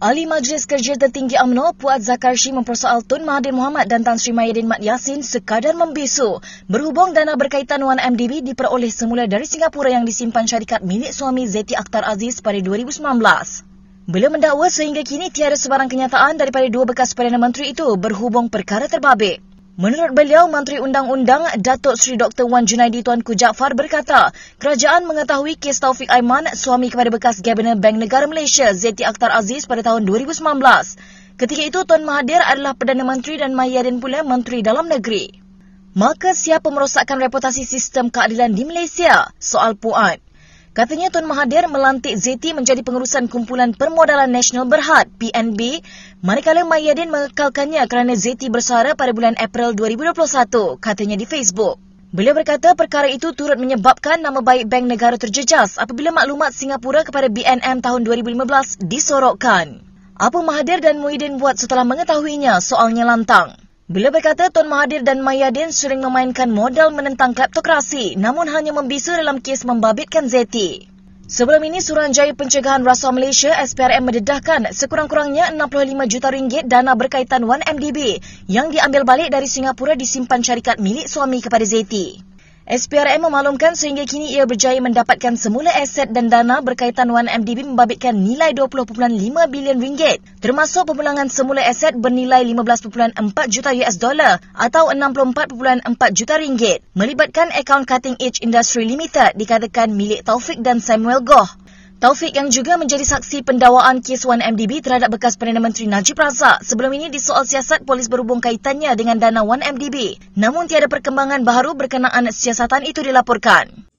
Ahli Majlis Kerja Tertinggi UMNO Puat Zakarshi mempersoal Tun Mahathir Mohamad dan Tan Sri Mahyudin Mat Yassin sekadar membisu berhubung dana berkaitan 1MDB diperoleh semula dari Singapura yang disimpan syarikat milik suami Zeti Akhtar Aziz pada 2019. Beliau mendakwa sehingga kini tiada sebarang kenyataan daripada dua bekas Perdana Menteri itu berhubung perkara terbabit. Menurut beliau, Menteri Undang-Undang Datuk Seri Dr. Wan Junaidi Tuanku Jaafar berkata, kerajaan mengetahui kes Taufik Aiman, suami kepada bekas Gabenor Bank Negara Malaysia, Zeti Akhtar Aziz pada tahun 2019. Ketika itu, Tuan Mahathir adalah Perdana Menteri dan Mahiyadin pula Menteri Dalam Negeri. Maka siapa merosakkan reputasi sistem keadilan di Malaysia? Soal Puan. Katanya Tun Mahathir melantik Zeti menjadi pengurusan kumpulan permodalan nasional berhad PNB manakala Mayadin mengekalkannya kerana Zeti bersuara pada bulan April 2021 katanya di Facebook. Beliau berkata perkara itu turut menyebabkan nama baik bank negara terjejas apabila maklumat Singapura kepada BNM tahun 2015 disorokkan. Apa Mahathir dan Muhyiddin buat setelah mengetahuinya soalnya lantang? Beliau berkata Tun Mahathir dan Mayadin sering memainkan modal menentang kleptokrasi namun hanya membisu dalam kes membabitkan Zeti. Sebelum ini, Suruhanjaya Pencegahan Rasuah Malaysia SPRM mendedahkan sekurang-kurangnya 65 juta ringgit dana berkaitan 1MDB yang diambil balik dari Singapura disimpan syarikat milik suami kepada Zeti. SPRM memaklumkan sehingga kini ia berjaya mendapatkan semula aset dan dana berkaitan 1MDB membabitkan nilai 20.5 bilion ringgit termasuk pemulangan semula aset bernilai 15.4 juta US dollar atau 64.4 juta ringgit melibatkan akaun Cutting Edge Industry Limited dikatakan milik Taufik dan Samuel Goh. Taufik yang juga menjadi saksi pendawaan kes 1MDB terhadap bekas Perdana Menteri Najib Razak sebelum ini disoal siasat polis berhubung kaitannya dengan dana 1MDB. Namun tiada perkembangan baru berkenaan siasatan itu dilaporkan.